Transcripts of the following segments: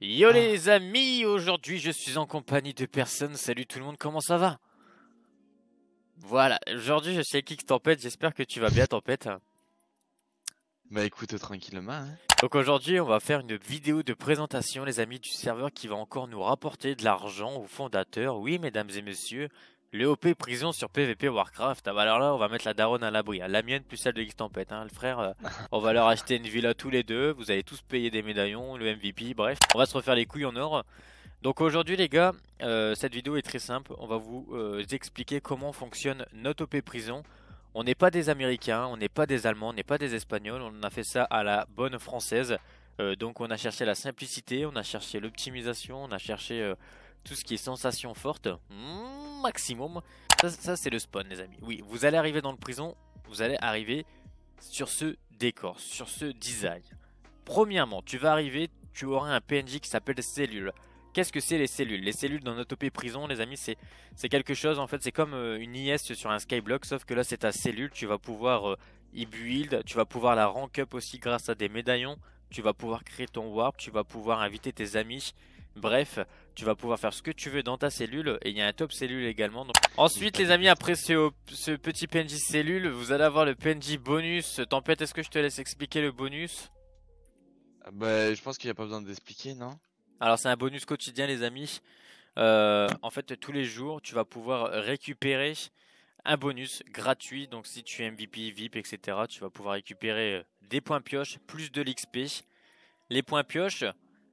Yo ah. les amis, aujourd'hui je suis en compagnie de personnes. Salut tout le monde, comment ça va Voilà, aujourd'hui je suis avec Kik Tempête, j'espère que tu vas bien Tempête. Bah écoute tranquillement. Hein. Donc aujourd'hui on va faire une vidéo de présentation les amis du serveur qui va encore nous rapporter de l'argent aux fondateurs. Oui mesdames et messieurs, le OP prison sur PVP Warcraft. Ah bah alors là, on va mettre la daronne à l'abri. Ah, la mienne plus celle de X-Tempête. Hein, le frère, euh, on va leur acheter une villa tous les deux. Vous allez tous payer des médaillons, le MVP, bref. On va se refaire les couilles en or. Donc aujourd'hui, les gars, euh, cette vidéo est très simple. On va vous euh, expliquer comment fonctionne notre OP prison. On n'est pas des Américains, on n'est pas des Allemands, on n'est pas des Espagnols. On a fait ça à la bonne française. donc on a cherché la simplicité, on a cherché l'optimisation, on a cherché tout ce qui est sensation forte, hmm, maximum. Ça, c'est le spawn, les amis. Oui, vous allez arriver dans le prison, vous allez arriver sur ce décor, sur ce design. Premièrement, tu vas arriver, tu auras un PNJ qui s'appelle cellule. Qu'est-ce que c'est les cellules Les cellules dans p Prison, les amis, c'est quelque chose, en fait, c'est comme euh, une IS sur un skyblock, sauf que là, c'est ta cellule, tu vas pouvoir e-build, euh, tu vas pouvoir la rank up aussi grâce à des médaillons, tu vas pouvoir créer ton warp, tu vas pouvoir inviter tes amis, Bref, tu vas pouvoir faire ce que tu veux dans ta cellule et il y a un top cellule également. Ensuite les amis, après ce, petit PNJ cellule, vous allez avoir le PNJ bonus. Tempête, est-ce que je te laisse expliquer le bonus ah Bah je pense qu'il n'y a pas besoin d'expliquer, non Alors c'est un bonus quotidien les amis. Euh, en fait tous les jours tu vas pouvoir récupérer un bonus gratuit. Donc si tu es MVP, VIP, etc., tu vas pouvoir récupérer euh, des points pioche plus de l'XP. Les points pioche,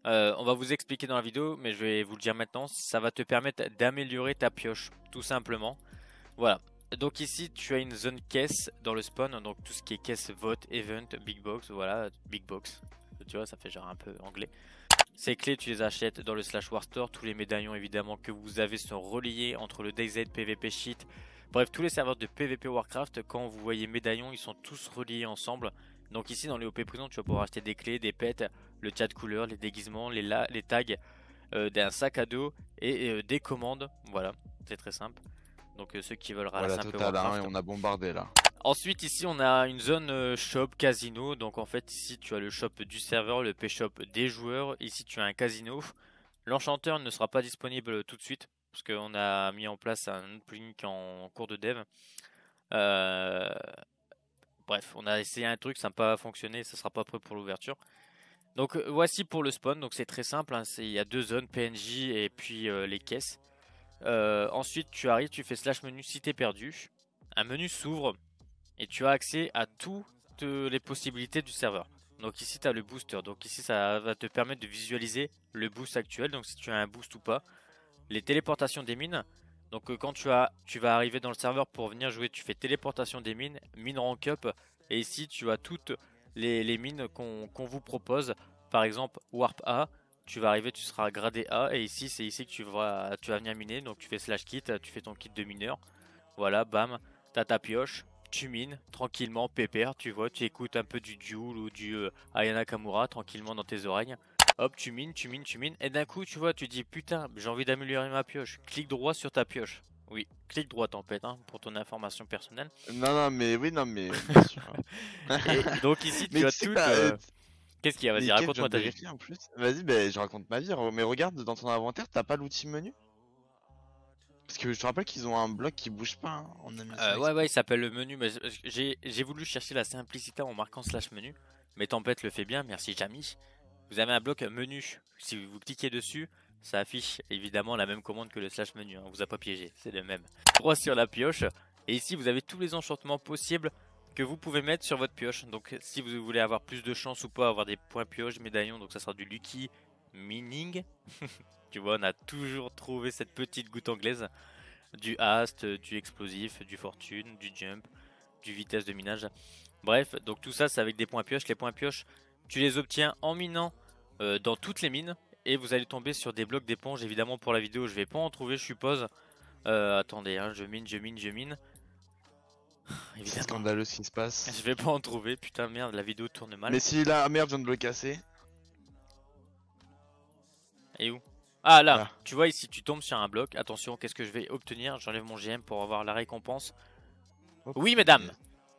euh, on va vous expliquer dans la vidéo, mais je vais vous le dire maintenant. Ça va te permettre d'améliorer ta pioche, tout simplement. Voilà. Donc ici, tu as une zone caisse dans le spawn, donc tout ce qui est caisse, vote, event, big box, voilà, big box. Tu vois, ça fait genre un peu anglais. Ces clés, tu les achètes dans le slash war store. Tous les médaillons, évidemment, que vous avez sont reliés entre le DayZ, PVP Sheet. Bref, tous les serveurs de PVP Warcraft, quand vous voyez médaillons, ils sont tous reliés ensemble. Donc ici, dans les OP prison, tu vas pouvoir acheter des clés, des pets, le chat de couleurs, les déguisements, les, tags, euh, d'un sac à dos et, euh, des commandes. Voilà, c'est très simple. Donc euh, ceux qui veulent voilà, hein, on a bombardé là. Ensuite ici on a une zone shop casino. Donc en fait ici tu as le shop du serveur, le pay-shop des joueurs. Ici tu as un casino. L'enchanteur ne sera pas disponible tout de suite parce qu'on a mis en place un plugin en cours de dev. Bref, on a essayé un truc, ça n'a pas fonctionné, ça sera pas prêt pour l'ouverture. Donc euh, voici pour le spawn, donc c'est très simple, hein. il y a deux zones, PNJ et puis euh, les caisses. Euh, ensuite tu arrives, tu fais slash menu si t'es perdu, un menu s'ouvre et tu as accès à toutes les possibilités du serveur. Donc ici tu as le booster, donc ici ça va te permettre de visualiser le boost actuel, donc si tu as un boost ou pas. Les téléportations des mines, donc quand tu, as, tu vas arriver dans le serveur pour venir jouer, tu fais téléportation des mines, mine rank up, et ici tu as toutes les, mines qu'on vous propose. Par exemple, Warp A, tu vas arriver, tu seras gradé A, et ici, c'est ici que tu vas, tu vas venir miner. Donc tu fais slash kit, tu fais ton kit de mineur. Voilà, bam, t'as ta pioche, tu mines tranquillement, pépère, tu vois, tu écoutes un peu du Duel ou du euh, Ayanakamura, Ayana tranquillement dans tes oreilles. Hop, tu mines, tu mines, tu mines, et d'un coup, tu vois, tu dis putain, j'ai envie d'améliorer ma pioche. Clique droit sur ta pioche. Oui, clic droit tempête hein, pour ton information personnelle. Non, non, mais oui, non, mais. donc ici, tu as tout. Euh, euh, qu'est-ce qu'il y a Vas-y, raconte-moi ta vie. En plus. Vas-y, ben, je raconte ma vie. Hein. Mais regarde, dans ton inventaire, t'as pas l'outil menu Parce que je te rappelle qu'ils ont un bloc qui bouge pas. Hein, euh, ouais, ouais, il s'appelle le menu. Mais j'ai voulu chercher la simplicité en marquant slash menu. Mais Tempête le fait bien, merci Jamie. Vous avez un bloc menu. Si vous cliquez dessus, ça affiche évidemment la même commande que le slash menu, on hein. vous a pas piégé, c'est le même. Droit sur la pioche, et ici vous avez tous les enchantements possibles que vous pouvez mettre sur votre pioche. Donc si vous voulez avoir plus de chance ou pas, avoir des points pioche, médaillons, donc ça sera du lucky mining. tu vois, on a toujours trouvé cette petite goutte anglaise. Du haste, du explosif, du fortune, du jump, du vitesse de minage. Bref, donc tout ça c'est avec des points pioche. Les points pioche, tu les obtiens en minant euh, dans toutes les mines et vous allez tomber sur des blocs d'éponge. Évidemment, pour la vidéo, je vais pas en trouver, je suppose. Euh, attendez, hein, je mine, je mine, je mine. C'est scandaleux ce qui se passe. Je vais pas en trouver, putain merde, la vidéo tourne mal. Mais si la ah, merde, je viens de le casser. Et où Ah là, tu vois ici, tu tombes sur un bloc. Attention, qu'est-ce que je vais obtenir J'enlève mon GM pour avoir la récompense. Oui, mesdames,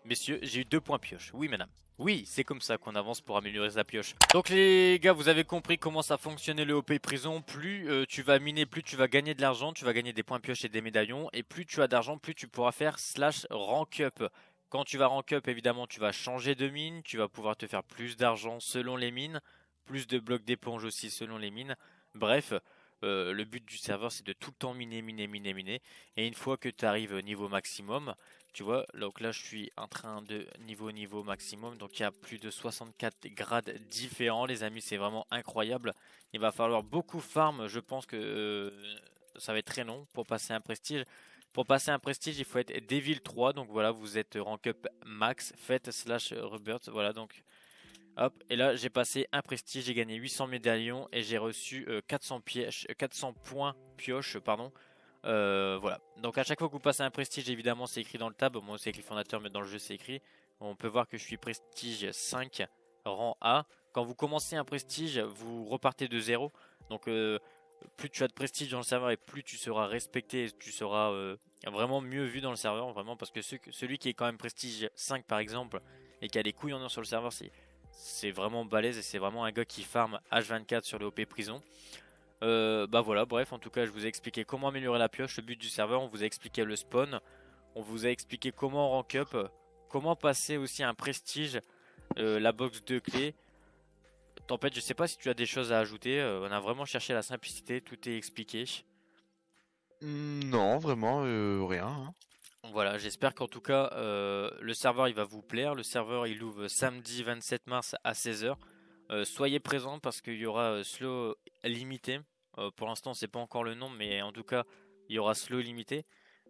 messieurs, j'ai eu deux points pioche. Oui, mesdames. Oui, c'est comme ça qu'on avance pour améliorer sa pioche. Donc les gars, vous avez compris comment ça fonctionnait le OP prison. Plus euh, tu vas miner, plus tu vas gagner de l'argent, tu vas gagner des points pioche et des médaillons. Et plus tu as d'argent, plus tu pourras faire slash rank up. Quand tu vas rank up, évidemment, tu vas changer de mine. Tu vas pouvoir te faire plus d'argent selon les mines. Plus de blocs d'éponge aussi selon les mines. Bref, euh, le but du serveur, c'est de tout le temps miner, miner, miner, miner. Et une fois que tu arrives au niveau maximum, tu vois, donc là je suis en train de niveau niveau maximum. Donc il y a plus de 64 grades différents, les amis. C'est vraiment incroyable. Il va falloir beaucoup farm. Je pense que euh, ça va être très long pour passer un prestige. Pour passer un prestige, il faut être Devil 3. Donc voilà, vous êtes rank up max. Faites slash Robert. Voilà donc. Hop, et là j'ai passé un prestige, j'ai gagné 800 médaillons et j'ai reçu 400 euh, 400 points pioche, pardon. Euh, voilà. Donc à chaque fois que vous passez un prestige, évidemment, c'est écrit dans le tab. Moi, c'est écrit fondateur, mais dans le jeu, c'est écrit. On peut voir que je suis prestige 5, rang A. Quand vous commencez un prestige, vous repartez de zéro. Donc euh, plus tu as de prestige dans le serveur et plus tu seras respecté, tu seras euh, vraiment mieux vu dans le serveur, vraiment, parce que celui qui est quand même prestige 5 par exemple, et qui a des couilles en or sur le serveur, c'est vraiment balèze et c'est vraiment un gars qui farm H24 sur le OP prison. Euh, bah voilà, bref, en tout cas, je vous ai expliqué comment améliorer la pioche, le but du serveur, on vous a expliqué le spawn, on vous a expliqué comment rank up, comment passer aussi un prestige, euh, la box de clés. Tempête, je sais pas si tu as des choses à ajouter, euh, on a vraiment cherché la simplicité, tout est expliqué. Mm, non, vraiment, rien. Hein. Voilà, j'espère qu'en tout cas, le serveur il va vous plaire. Le serveur il ouvre samedi 27 mars à 16h. soyez présents parce qu'il y aura slow limité. Euh, pour l'instant, c'est pas encore le nombre, mais en tout cas, il y aura slow limité.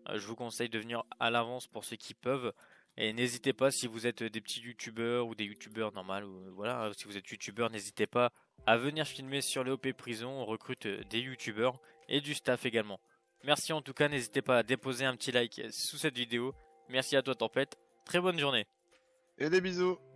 Euh, je vous conseille de venir à l'avance pour ceux qui peuvent. Et n'hésitez pas si vous êtes des petits youtubeurs ou des youtubeurs normaux ou euh, voilà, si vous êtes youtubeur, n'hésitez pas à venir filmer sur les prison. On recrute des youtubeurs et du staff également. Merci en tout cas, n'hésitez pas à déposer un petit like sous cette vidéo. Merci à toi Tempête, très bonne journée. Et des bisous